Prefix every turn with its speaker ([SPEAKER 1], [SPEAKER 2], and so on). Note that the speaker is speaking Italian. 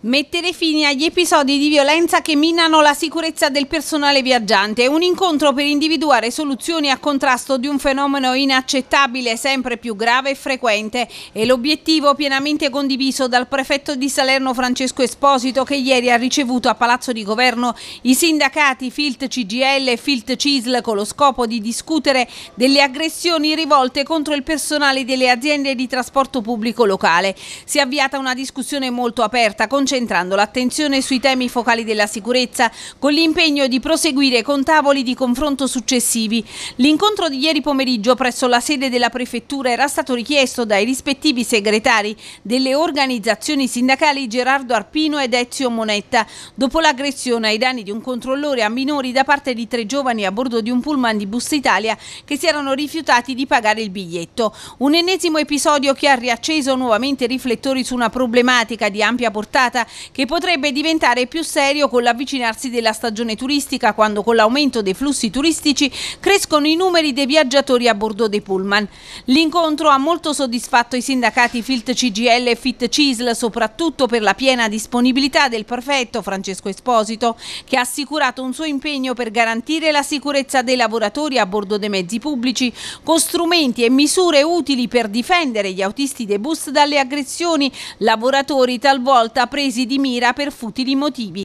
[SPEAKER 1] Mettere fine agli episodi di violenza che minano la sicurezza del personale viaggiante. Un incontro per individuare soluzioni a contrasto di un fenomeno inaccettabile, sempre più grave e frequente. E l'obiettivo pienamente condiviso dal prefetto di Salerno Francesco Esposito che ieri ha ricevuto a Palazzo di Governo i sindacati Filt CGL e Filt CISL con lo scopo di discutere delle aggressioni rivolte contro il personale delle aziende di trasporto pubblico locale. Si è avviata una discussione molto aperta con concentrando l'attenzione sui temi focali della sicurezza, con l'impegno di proseguire con tavoli di confronto successivi. L'incontro di ieri pomeriggio presso la sede della Prefettura era stato richiesto dai rispettivi segretari delle organizzazioni sindacali Gerardo Arpino ed Ezio Monetta, dopo l'aggressione ai danni di un controllore a minori da parte di tre giovani a bordo di un pullman di Bus Italia che si erano rifiutati di pagare il biglietto. Un ennesimo episodio che ha riacceso nuovamente i riflettori su una problematica di ampia portata serata che potrebbe diventare più serio con l'avvicinarsi della stagione turistica quando con l'aumento dei flussi turistici crescono i numeri dei viaggiatori a bordo dei pullman. L'incontro ha molto soddisfatto i sindacati Filt CGL e Fit CISL soprattutto per la piena disponibilità del prefetto Francesco Esposito che ha assicurato un suo impegno per garantire la sicurezza dei lavoratori a bordo dei mezzi pubblici con strumenti e misure utili per difendere gli autisti dei bus dalle aggressioni, lavoratori talvolta presi presi di mira per futili motivi.